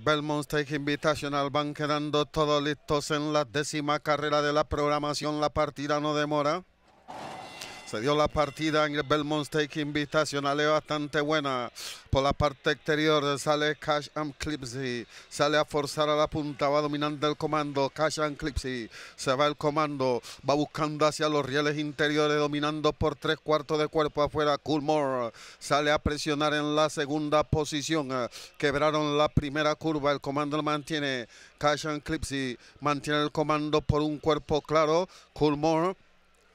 Belmont State Invitational van quedando todos listos en la décima carrera de la programación. La partida no demora. Se dio la partida en el Belmont Stake invitacional, bastante buena. Por la parte exterior sale Cash and Clipsy. Sale a forzar a la punta, va dominando el comando. Cash and Clipsy. Se va el comando, va buscando hacia los rieles interiores, dominando por tres cuartos de cuerpo afuera. Coolmore sale a presionar en la segunda posición. Quebraron la primera curva, el comando lo mantiene. Cash and Clipsy mantiene el comando por un cuerpo claro. Coolmore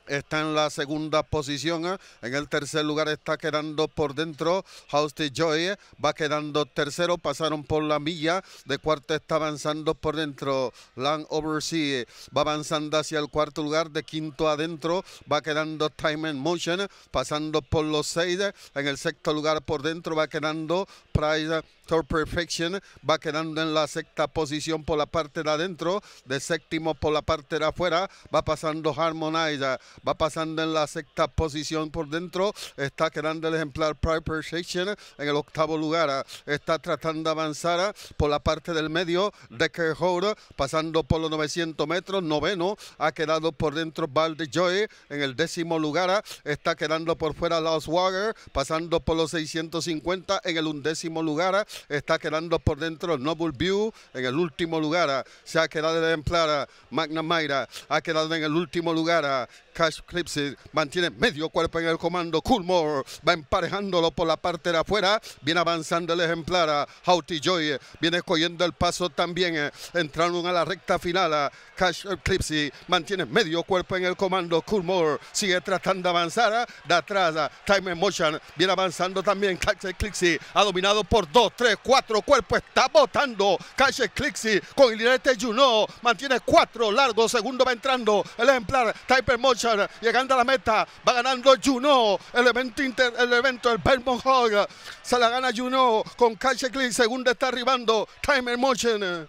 está en la segunda posición. ¿eh? En el tercer lugar está quedando por dentro Hausti Joy. Va quedando tercero. Pasaron por la milla. De cuarto está avanzando por dentro. Land Oversea va avanzando hacia el cuarto lugar. De quinto adentro va quedando Time and Motion. Pasando por los seis. En el sexto lugar por dentro va quedando Pride Tor Perfection. Va quedando en la sexta posición por la parte de adentro. De séptimo por la parte de afuera. Va pasando Harmonizer va pasando en la sexta posición por dentro, está quedando el ejemplar Pride Station... en el octavo lugar, está tratando de avanzar por la parte del medio ...Decker Kerhour, pasando por los 900 metros, noveno, ha quedado por dentro de Joy en el décimo lugar, está quedando por fuera Lost Wager, pasando por los 650 en el undécimo lugar, está quedando por dentro Noble View en el último lugar, se ha quedado el ejemplar Magna Mayra, ha quedado en el último lugar, Cash Clipsy mantiene medio cuerpo en el comando. Coolmore va emparejándolo por la parte de afuera. Viene avanzando el ejemplar. A Joy viene escogiendo el paso también. Eh, Entraron a la recta final. Cash Clipsy mantiene medio cuerpo en el comando. Coolmore sigue tratando de avanzar. Eh, de atrás, eh, Time Motion viene avanzando también. Cash Clipsy ha dominado por dos, tres, cuatro cuerpos. Está botando. Cash Clipsy con de Juno mantiene cuatro. largos. Segundo va entrando el ejemplar. Type Motion llegando a la meta. Va ganando Juno. El evento, del el evento, el Belmont Hog. Se la gana Juno con Cash Click. Segunda está arribando. Timer Motion.